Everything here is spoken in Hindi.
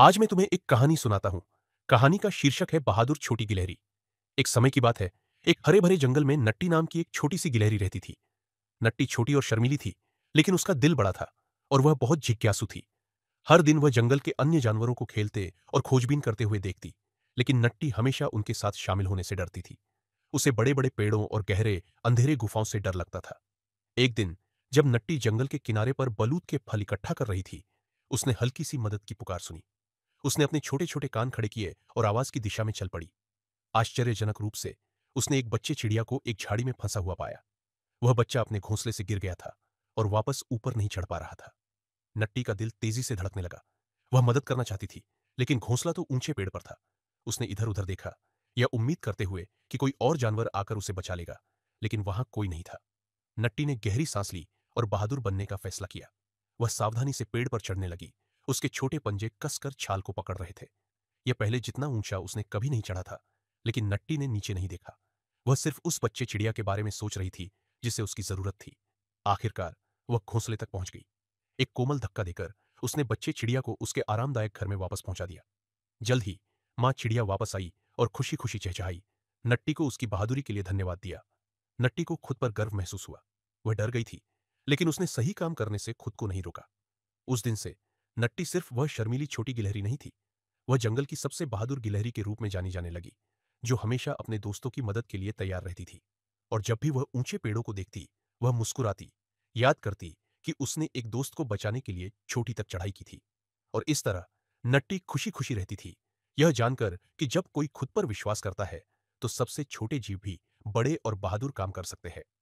आज मैं तुम्हें एक कहानी सुनाता हूं कहानी का शीर्षक है बहादुर छोटी गिलहरी एक समय की बात है एक हरे भरे जंगल में नट्टी नाम की एक छोटी सी गिलहरी रहती थी नट्टी छोटी और शर्मीली थी लेकिन उसका दिल बड़ा था और वह बहुत जिज्ञासु थी हर दिन वह जंगल के अन्य जानवरों को खेलते और खोजबीन करते हुए देखती लेकिन नट्टी हमेशा उनके साथ शामिल होने से डरती थी उसे बड़े बड़े पेड़ों और गहरे अंधेरे गुफाओं से डर लगता था एक दिन जब नट्टी जंगल के किनारे पर बलूत के फल इकट्ठा कर रही थी उसने हल्की सी मदद की पुकार सुनी उसने अपने छोटे छोटे कान खड़े किए और आवाज की दिशा में चल पड़ी आश्चर्यजनक रूप से उसने एक बच्चे चिड़िया को एक झाड़ी में फंसा हुआ पाया वह बच्चा अपने घोंसले से गिर गया था और वापस ऊपर नहीं चढ़ पा रहा था नट्टी का दिल तेजी से धड़कने लगा वह मदद करना चाहती थी लेकिन घोंसला तो ऊंचे पेड़ पर था उसने इधर उधर देखा यह उम्मीद करते हुए कि कोई और जानवर आकर उसे बचा लेगा लेकिन वहां कोई नहीं था नट्टी ने गहरी सांस ली और बहादुर बनने का फैसला किया वह सावधानी से पेड़ पर चढ़ने लगी उसके छोटे पंजे कसकर छाल को पकड़ रहे थे यह पहले जितना ऊंचा उसने कभी नहीं चढ़ा था लेकिन नट्टी ने नीचे नहीं देखा वह सिर्फ उस बच्चे चिड़िया के बारे में सोच रही थी जिसे उसकी जरूरत थी आखिरकार वह घोंसले तक पहुंच गई एक कोमल धक्का देकर उसने बच्चे चिड़िया को उसके आरामदायक घर में वापस पहुंचा दिया जल्द ही मां चिड़िया वापस आई और खुशी खुशी चहचहाई नट्टी को उसकी बहादुरी के लिए धन्यवाद दिया नट्टी को खुद पर गर्व महसूस हुआ वह डर गई थी लेकिन उसने सही काम करने से खुद को नहीं रोका उस दिन से नट्टी सिर्फ वह शर्मीली छोटी गिलहरी नहीं थी वह जंगल की सबसे बहादुर गिलहरी के रूप में जानी जाने लगी जो हमेशा अपने दोस्तों की मदद के लिए तैयार रहती थी और जब भी वह ऊंचे पेड़ों को देखती वह मुस्कुराती याद करती कि उसने एक दोस्त को बचाने के लिए छोटी तक चढ़ाई की थी और इस तरह नट्टी खुशी खुशी रहती थी यह जानकर कि जब कोई खुद पर विश्वास करता है तो सबसे छोटे जीव भी बड़े और बहादुर काम कर सकते हैं